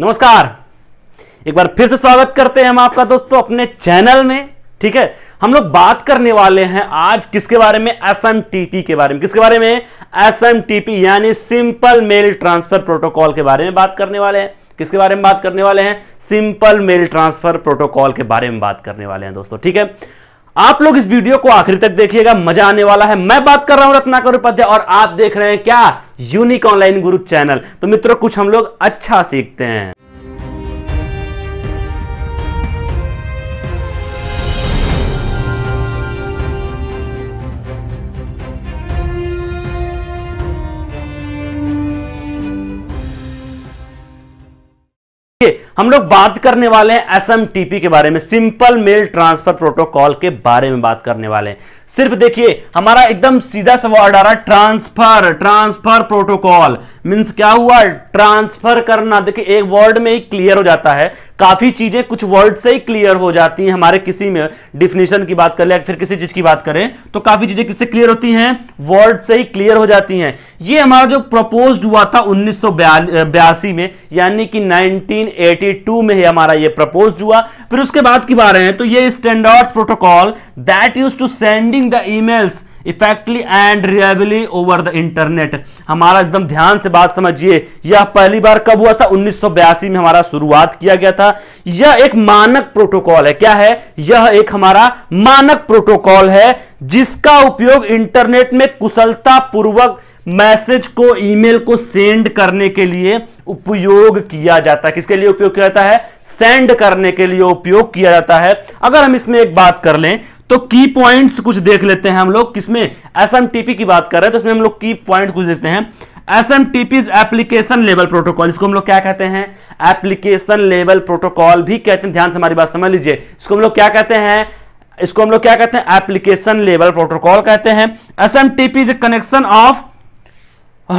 नमस्कार एक बार फिर से स्वागत करते हैं हम आपका दोस्तों अपने चैनल में ठीक है हम लोग बात करने वाले हैं आज किसके बारे में एस के बारे में किसके बारे में एस यानी सिंपल मेल ट्रांसफर प्रोटोकॉल के बारे में बात करने वाले हैं किसके बारे में बात करने वाले हैं सिंपल मेल ट्रांसफर प्रोटोकॉल के बारे में बात करने वाले हैं दोस्तों ठीक है आप लोग इस वीडियो को आखिर तक देखिएगा मजा आने वाला है मैं बात कर रहा हूं रत्नाकर उपाध्याय और आप देख रहे हैं क्या यूनिक ऑनलाइन गुरु चैनल तो मित्रों कुछ हम लोग अच्छा सीखते हैं हम लोग बात करने वाले हैं एसएमटीपी के बारे में सिंपल मेल ट्रांसफर प्रोटोकॉल के बारे में बात करने वाले हैं सिर्फ देखिए हमारा एकदम सीधा सा वर्ड आ रहा है ट्रांसफर ट्रांसफर प्रोटोकॉल मींस क्या हुआ ट्रांसफर करना देखिए एक वर्ड में ही क्लियर हो जाता है काफ़ी चीज़ें कुछ वर्ड से ही क्लियर हो जाती हैं हमारे किसी में डिफिनेशन की बात कर ले फिर किसी चीज़ की बात करें तो काफ़ी चीज़ें किससे क्लियर होती हैं वर्ड से ही क्लियर हो जाती हैं ये हमारा जो प्रपोज हुआ था उन्नीस में यानी कि 1982 में हमारा ये प्रपोज हुआ फिर उसके बाद की बात रहे हैं तो ये standard protocol that use to sending the emails effectively and reliably over the internet हमारा एकदम ध्यान से बात समझिए यह पहली बार कब हुआ था उन्नीस में हमारा शुरुआत किया गया था यह एक मानक प्रोटोकॉल है क्या है यह एक हमारा मानक प्रोटोकॉल है जिसका उपयोग इंटरनेट में कुशलता पूर्वक मैसेज को ईमेल को सेंड करने के लिए उपयोग किया जाता है किसके लिए उपयोग किया जाता है सेंड करने के लिए उपयोग किया जाता है अगर हम इसमें एक बात कर लें तो की पॉइंट्स कुछ देख लेते हैं हम लोग किसमें एस की बात कर रहे हैं तो इसमें हम लोग की पॉइंट कुछ देखते हैं S M application level protocol इसको हम लोग क्या कहते हैं एप्लीकेशन लेवल प्रोटोकॉल भी कहते हैं ध्यान से हमारी बात समझ लीजिए इसको हम लोग क्या कहते हैं इसको हम लोग क्या कहते हैं एप्लीकेशन लेवल प्रोटोकॉल कहते हैं एस एम कनेक्शन ऑफ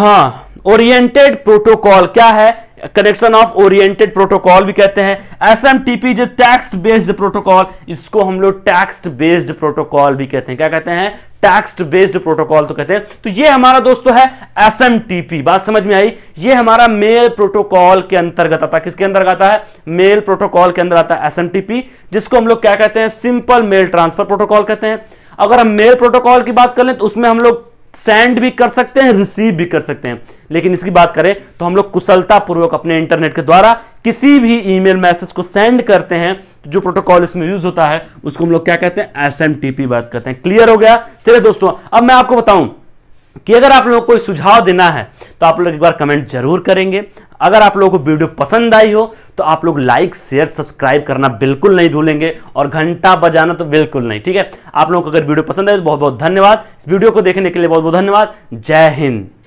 हाँ ओरिएंटेड प्रोटोकॉल क्या है कनेक्शन ऑफ ओरिएंटेड प्रोटोकॉल भी कहते हैं एस एम टी जो टेक्स्ट बेस्ड प्रोटोकॉल इसको हम लोग टेक्स्ट बेस्ड प्रोटोकॉल भी कहते हैं क्या कहते हैं टेक्स्ट बेस्ड प्रोटोकॉल तो कहते हैं तो ये हमारा दोस्तों है एस एम टी बात समझ में आई ये हमारा मेल प्रोटोकॉल के अंतर्गत आता है किसके अंदर आता है मेल प्रोटोकॉल के अंदर आता है एस एम टी जिसको हम लोग क्या कहते हैं सिंपल मेल ट्रांसफर प्रोटोकॉल कहते हैं अगर हम मेल प्रोटोकॉल की बात कर लें तो उसमें हम लोग सेंड भी कर सकते हैं रिसीव भी कर सकते हैं लेकिन इसकी बात करें तो हम लोग कुशलता पूर्वक अपने इंटरनेट के द्वारा किसी भी ईमेल मैसेज को सेंड करते हैं तो जो प्रोटोकॉल इसमें यूज होता है उसको हम लोग क्या कहते हैं एस एम बात करते हैं क्लियर हो गया चलिए दोस्तों अब मैं आपको बताऊं कि अगर आप लोगों को कोई सुझाव देना है तो आप लोग एक बार कमेंट जरूर करेंगे अगर आप लोगों को वीडियो पसंद आई हो तो आप लोग लाइक शेयर सब्सक्राइब करना बिल्कुल नहीं भूलेंगे और घंटा बजाना तो बिल्कुल नहीं ठीक है आप लोगों को अगर वीडियो पसंद आए तो बहुत बहुत धन्यवाद इस वीडियो को देखने के लिए बहुत बहुत धन्यवाद जय हिंद